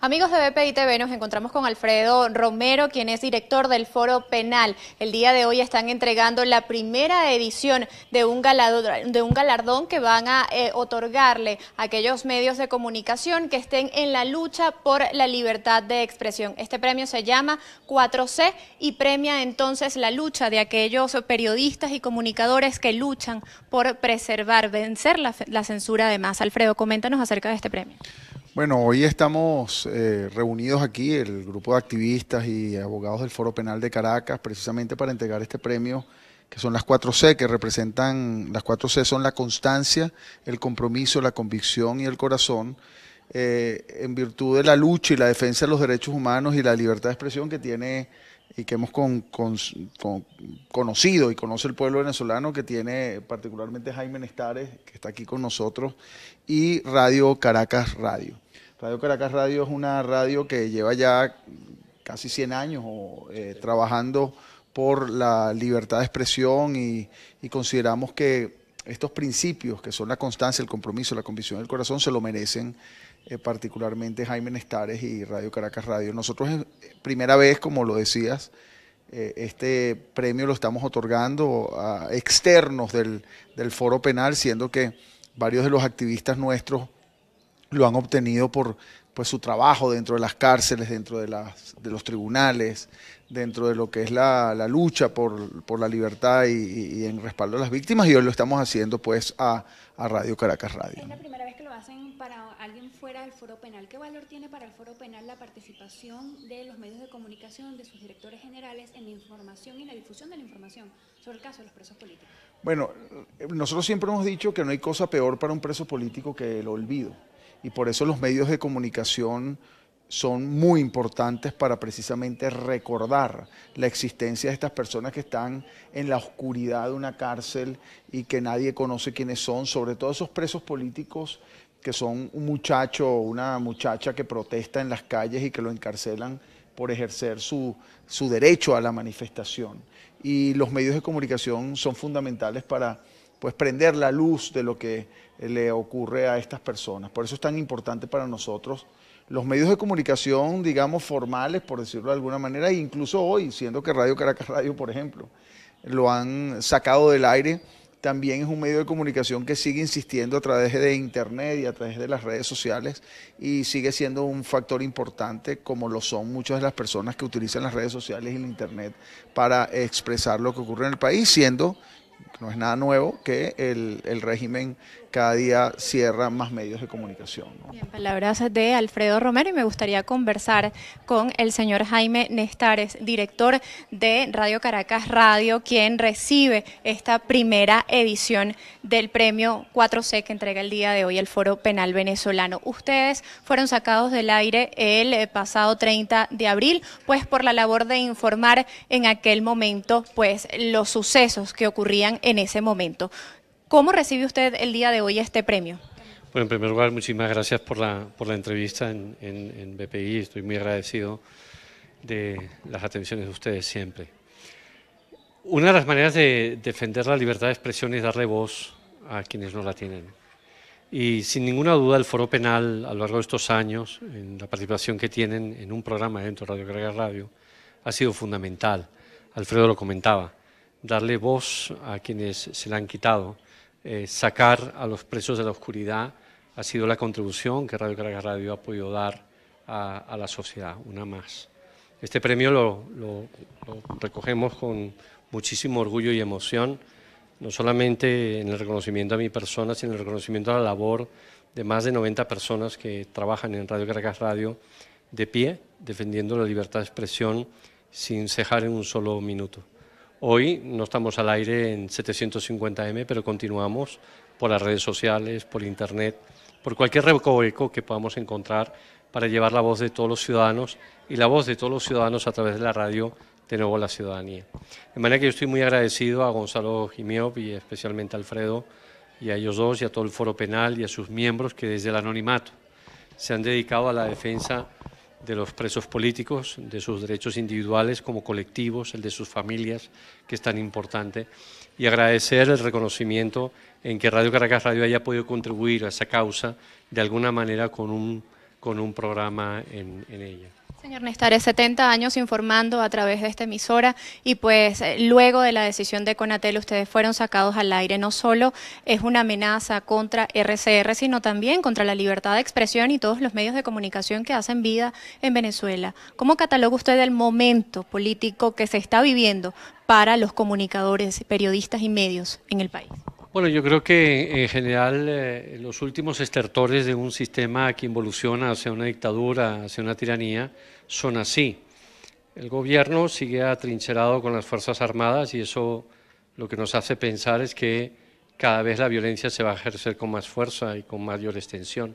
Amigos de BPI TV, nos encontramos con Alfredo Romero, quien es director del Foro Penal. El día de hoy están entregando la primera edición de un, galardón, que van a eh, otorgarle a aquellos medios de comunicación que estén en la lucha por la libertad de expresión. Este premio se llama 4C y premia entonces la lucha de aquellos periodistas y comunicadores que luchan por preservar, vencer la, la censura además. Alfredo, coméntanos acerca de este premio. Bueno, hoy estamos eh, reunidos aquí, el grupo de activistas y abogados del Foro Penal de Caracas, precisamente para entregar este premio, que son las cuatro c que representan, las cuatro c son la constancia, el compromiso, la convicción y el corazón, eh, en virtud de la lucha y la defensa de los derechos humanos y la libertad de expresión que tiene y que hemos conocido y conoce el pueblo venezolano que tiene particularmente Jaime Nestares, que está aquí con nosotros, y Radio Caracas Radio. Radio Caracas Radio es una radio que lleva ya casi 100 años eh, trabajando por la libertad de expresión y, y consideramos que estos principios, que son la constancia, el compromiso, la convicción del corazón, se lo merecen eh, particularmente Jaime Nestares y Radio Caracas Radio. Nosotros, eh, primera vez, como lo decías, eh, este premio lo estamos otorgando a externos del, foro penal, siendo que varios de los activistas nuestros lo han obtenido por pues, su trabajo dentro de las cárceles, dentro de, las, de los tribunales, dentro de lo que es la, la lucha por, por, la libertad y, en respaldo a las víctimas y hoy lo estamos haciendo pues a, a Radio Caracas Radio. Es la primera vez que lo hacen para alguien fuera del foro penal. ¿Qué valor tiene para el foro penal la participación de los medios de comunicación, de sus directores generales en la información y la difusión de la información sobre el caso de los presos políticos? Bueno, nosotros siempre hemos dicho que no hay cosa peor para un preso político que el olvido y por eso los medios de comunicación son muy importantes para precisamente recordar la existencia de estas personas que están en la oscuridad de una cárcel y que nadie conoce quiénes son, sobre todo esos presos políticos que son un muchacho o una muchacha que protesta en las calles y que lo encarcelan por ejercer su, derecho a la manifestación. Y los medios de comunicación son fundamentales para pues prender la luz de lo que le ocurre a estas personas. Por eso es tan importante para nosotros los medios de comunicación, digamos, formales, por decirlo de alguna manera, e incluso hoy, siendo que Radio Caracas Radio, por ejemplo, lo han sacado del aire, también es un medio de comunicación que sigue insistiendo a través de Internet y a través de las redes sociales y sigue siendo un factor importante como lo son muchas de las personas que utilizan las redes sociales y el Internet para expresar lo que ocurre en el país, siendo, no es nada nuevo, que el, el régimen cada día cierra más medios de comunicación. En palabras de Alfredo Romero y me gustaría conversar con el señor Jaime Nestares, director de Radio Caracas Radio, quien recibe esta primera edición del premio 4C que entrega el día de hoy el Foro Penal Venezolano. Ustedes fueron sacados del aire el eh, pasado 30 de abril, pues por la labor de informar en aquel momento pues los sucesos que ocurrían en ese momento. ¿Cómo recibe usted el día de hoy este premio? Bueno, en primer lugar, muchísimas gracias por la, por la entrevista en, en BPI. Estoy muy agradecido de las atenciones de ustedes siempre. Una de las maneras de defender la libertad de expresión es darle voz a quienes no la tienen. Y sin ninguna duda el foro penal a lo largo de estos años, en la participación que tienen en un programa dentro de Radio Carga Radio, ha sido fundamental. Alfredo lo comentaba, darle voz a quienes se la han quitado eh, sacar a los presos de la oscuridad ha sido la contribución que Radio Caracas Radio ha podido dar a, la sociedad, una más. Este premio lo, lo recogemos con muchísimo orgullo y emoción, no solamente en el reconocimiento a mi persona, sino en el reconocimiento a la labor de más de 90 personas que trabajan en Radio Caracas Radio de pie, defendiendo la libertad de expresión sin cejar en un solo minuto. Hoy no estamos al aire en 750M, pero continuamos por las redes sociales, por Internet, por cualquier recoveco que podamos encontrar para llevar la voz de todos los ciudadanos y la voz de todos los ciudadanos a través de la radio de nuevo a la ciudadanía. De manera que yo estoy muy agradecido a Gonzalo Jiménez y especialmente a Alfredo y a ellos dos y a todo el foro penal y a sus miembros que desde el anonimato se han dedicado a la defensa de los presos políticos, de sus derechos individuales como colectivos, el de sus familias, que es tan importante, y agradecer el reconocimiento en que Radio Caracas Radio haya podido contribuir a esa causa de alguna manera con un, con un programa en ella. Señor Nestares, 70 años informando a través de esta emisora y pues eh, luego de la decisión de Conatel ustedes fueron sacados al aire. No solo es una amenaza contra RCR, sino también contra la libertad de expresión y todos los medios de comunicación que hacen vida en Venezuela. ¿Cómo cataloga usted el momento político que se está viviendo para los comunicadores, periodistas y medios en el país? Bueno, yo creo que en general eh, los últimos estertores de un sistema que involuciona hacia una dictadura, hacia una tiranía, son así. El gobierno sigue atrincherado con las Fuerzas Armadas y eso lo que nos hace pensar es que cada vez la violencia se va a ejercer con más fuerza y con mayor extensión.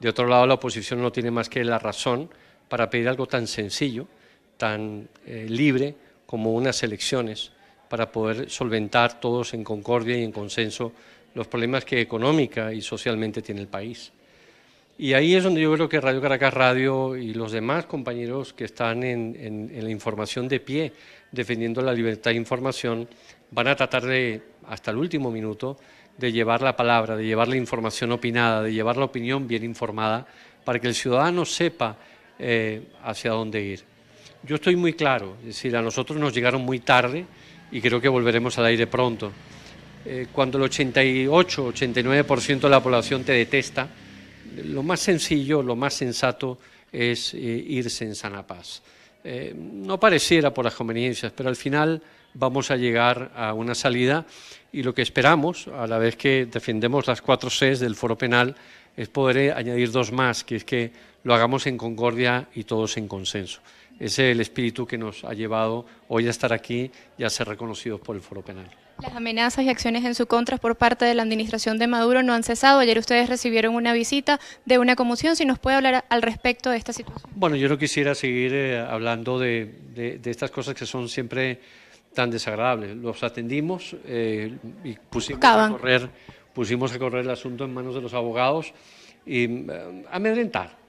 De otro lado, la oposición no tiene más que la razón para pedir algo tan sencillo, tan eh, libre como unas elecciones para poder solventar todos en concordia y en consenso los problemas que económica y socialmente tiene el país. Y ahí es donde yo creo que Radio Caracas Radio y los demás compañeros que están en, la información de pie, defendiendo la libertad de información, van a tratar de, hasta el último minuto, de llevar la palabra, de llevar la información opinada, de llevar la opinión bien informada, para que el ciudadano sepa eh, hacia dónde ir. Yo estoy muy claro, es decir, a nosotros nos llegaron muy tarde, y creo que volveremos al aire pronto. Eh, cuando el 88, 89% de la población te detesta, lo más sencillo, lo más sensato es eh, irse en sana paz. Eh, no pareciera por las conveniencias, pero al final vamos a llegar a una salida y lo que esperamos, a la vez que defendemos las cuatro Cs del foro penal, es poder añadir dos más, que es que lo hagamos en concordia y todos en consenso es el espíritu que nos ha llevado hoy a estar aquí y a ser reconocidos por el Foro Penal. Las amenazas y acciones en su contra por parte de la administración de Maduro no han cesado. Ayer ustedes recibieron una visita de una comisión. Si nos puede hablar al respecto de esta situación. Bueno, yo no quisiera seguir eh, hablando de, estas cosas que son siempre tan desagradables. Los atendimos eh, y pusimos a, correr, pusimos a correr el asunto en manos de los abogados y eh, amedrentar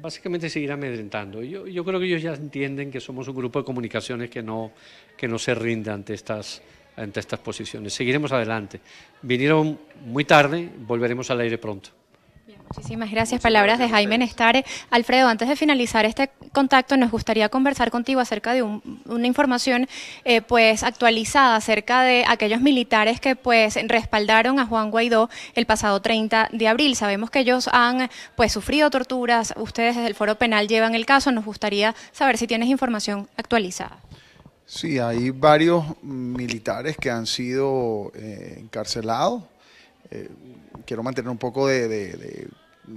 básicamente seguir amedrentando. Yo, yo, creo que ellos ya entienden que somos un grupo de comunicaciones que no, que no se rinde ante estas, ante estas posiciones. Seguiremos adelante. Vinieron muy tarde, volveremos al aire pronto. Muchísimas gracias. Palabras de Jaime Nestare. Alfredo, antes de finalizar este contacto, nos gustaría conversar contigo acerca de una información eh, pues actualizada acerca de aquellos militares que pues respaldaron a Juan Guaidó el pasado 30 de abril. Sabemos que ellos han pues sufrido torturas. Ustedes desde el Foro Penal llevan el caso. Nos gustaría saber si tienes información actualizada. Sí, hay varios militares que han sido eh, encarcelados. Eh, quiero mantener un poco de, de,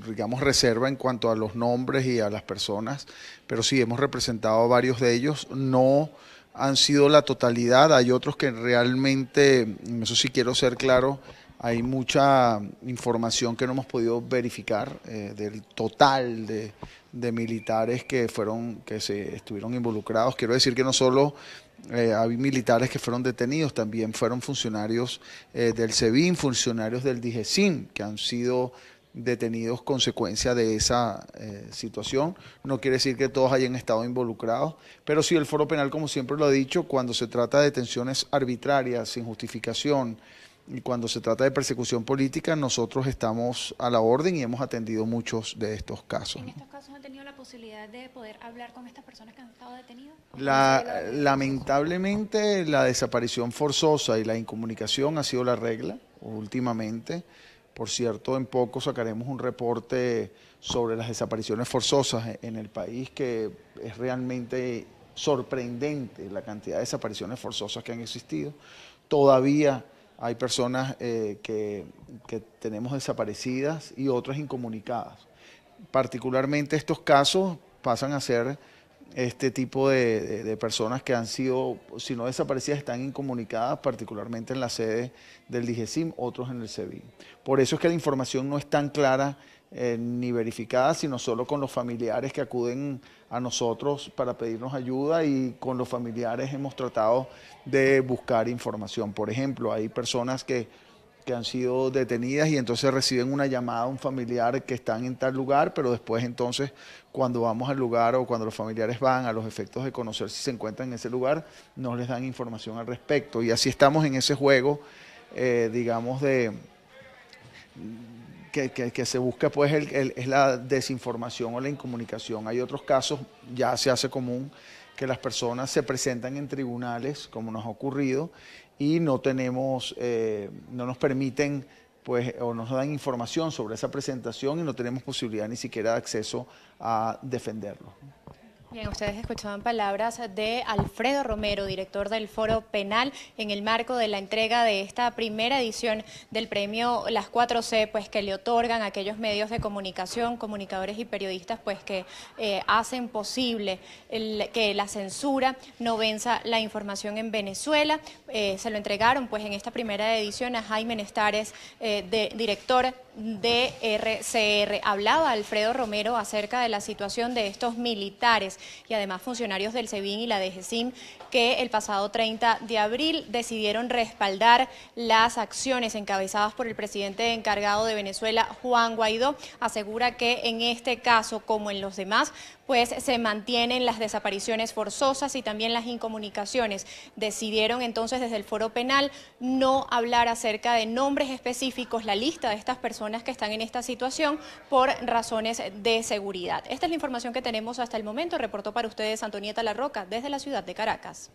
digamos, reserva en cuanto a los nombres y a las personas, pero sí hemos representado a varios de ellos, no han sido la totalidad, hay otros que realmente, eso sí quiero ser claro, hay mucha información que no hemos podido verificar eh, del total de, militares que fueron que se estuvieron involucrados quiero decir que no solo eh, hay militares que fueron detenidos también fueron funcionarios eh, del SEBIN funcionarios del DIGESIN que han sido detenidos consecuencia de esa situación. No quiere decir que todos hayan estado involucrados, pero sí el foro penal, como siempre lo ha dicho, cuando se trata de detenciones arbitrarias, sin justificación, y cuando se trata de persecución política, nosotros estamos a la orden y hemos atendido muchos de estos casos. ¿En estos casos han tenido la posibilidad de poder hablar con estas personas que han estado detenidas? lamentablemente, la desaparición forzosa y la incomunicación ha sido la regla últimamente. Por cierto, en poco sacaremos un reporte sobre las desapariciones forzosas en el país, que es realmente sorprendente la cantidad de desapariciones forzosas que han existido. Todavía hay personas eh, que, que tenemos desaparecidas y otras incomunicadas. Particularmente estos casos pasan a ser este tipo de, personas que han sido, si no desaparecidas, están incomunicadas, particularmente en la sede del DIGESIM, otros en el SEBIN. Por eso es que la información no es tan clara eh, ni verificada, sino solo con los familiares que acuden a nosotros para pedirnos ayuda y con los familiares hemos tratado de buscar información. Por ejemplo, hay personas que que han sido detenidas y entonces reciben una llamada a un familiar que están en tal lugar, pero después entonces cuando vamos al lugar o cuando los familiares van a los efectos de conocer si se encuentran en ese lugar, no les dan información al respecto. Y así estamos en ese juego, eh, digamos, de que, que, se busca pues es la desinformación o la incomunicación. Hay otros casos, ya se hace común que las personas se presentan en tribunales, como nos ha ocurrido, y no tenemos, eh, no nos permiten pues, o nos dan información sobre esa presentación y no tenemos posibilidad ni siquiera de acceso a defenderlo. Bien, ustedes escuchaban palabras de Alfredo Romero, director del Foro Penal, en el marco de la entrega de esta primera edición del premio Las 4C, pues que le otorgan a aquellos medios de comunicación, comunicadores y periodistas, pues que eh, hacen posible que la censura no venza la información en Venezuela. Eh, se lo entregaron, pues, en esta primera edición a Jaime Nestares, eh, director drcr Hablaba Alfredo Romero acerca de la situación de estos militares y además funcionarios del SEBIN y la DGCIM que el pasado 30 de abril decidieron respaldar las acciones encabezadas por el presidente encargado de Venezuela, Juan Guaidó. Asegura que en este caso, como en los demás, pues se mantienen las desapariciones forzosas y también las incomunicaciones. Decidieron entonces desde el foro penal no hablar acerca de nombres específicos, la lista de estas personas que están en esta situación por razones de seguridad. Esta es la información que tenemos hasta el momento. Reportó para ustedes Antonieta Roca, desde la ciudad de Caracas.